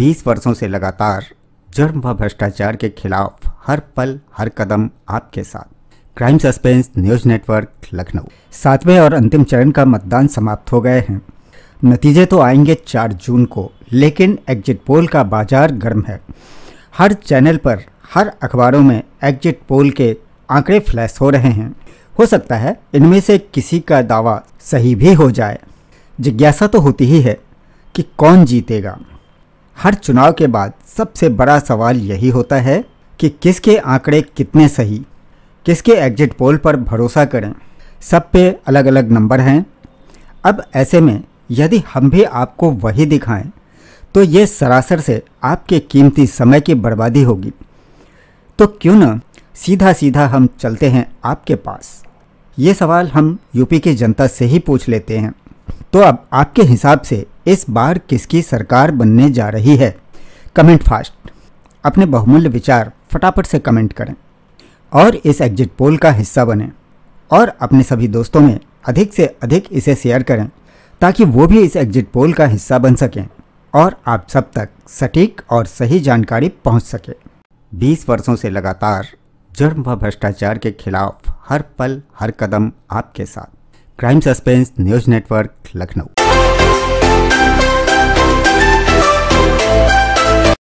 20 वर्षों से लगातार जर्म व भ्रष्टाचार के खिलाफ हर पल हर कदम आपके साथ Crime Suspense News Network Lucknow सातवें और अंतिम चरण का मतदान समाप्त हो गए हैं नतीजे तो आएंगे 4 जून को लेकिन एग्जिट पोल का बाजार गर्म है हर चैनल पर हर अखबारों में एग्जिट पोल के आंकड़े फ्लैश हो रहे हैं हो सकता है इनमें से किसी का दावा सही भी हो जाए जिज्ञासा तो होती ही है कि कौन जीतेगा हर चुनाव के बाद सबसे बड़ा सवाल यही होता है कि किसके आंकड़े कितने सही किसके एग्जिट पोल पर भरोसा करें सब पे अलग अलग नंबर हैं अब ऐसे में यदि हम भी आपको वही दिखाएं तो ये सरासर से आपके कीमती समय की बर्बादी होगी तो क्यों ना सीधा सीधा हम चलते हैं आपके पास ये सवाल हम यूपी की जनता से ही पूछ लेते हैं तो अब आपके हिसाब से इस बार किसकी सरकार बनने जा रही है कमेंट फास्ट अपने बहुमूल्य विचार फटाफट से कमेंट करें और इस एग्जिट पोल का हिस्सा बने और अपने सभी दोस्तों में अधिक से अधिक इसे शेयर करें ताकि वो भी इस एग्जिट पोल का हिस्सा बन सकें और आप सब तक सटीक और सही जानकारी पहुंच सके 20 वर्षों से लगातार जुर्म व भ्रष्टाचार के खिलाफ हर पल हर कदम आपके साथ Crime Suspense News Network Lucknow